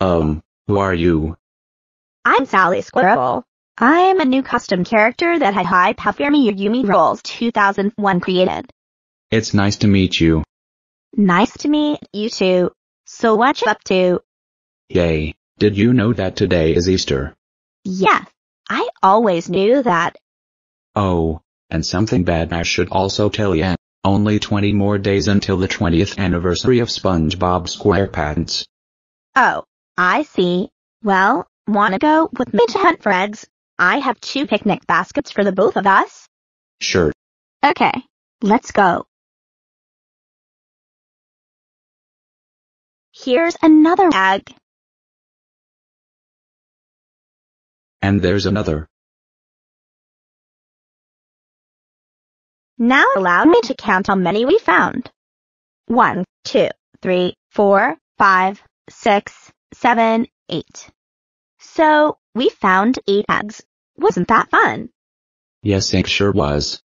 Um, who are you? I'm Sally Squirrel. I am a new custom character that had High Puffy Yumi Rolls 2001 created. It's nice to meet you. Nice to meet you too. So what you up to? Yay. Did you know that today is Easter? Yes. I always knew that. Oh. And something bad I should also tell you. Only 20 more days until the 20th anniversary of SpongeBob SquarePants. Oh, I see. Well, wanna go with me to hunt for eggs? I have two picnic baskets for the both of us. Sure. Okay, let's go. Here's another egg. And there's another. Now allow me to count how many we found. One, two, three, four, five, six, seven, eight. So, we found eight eggs. Wasn't that fun? Yes, it sure was.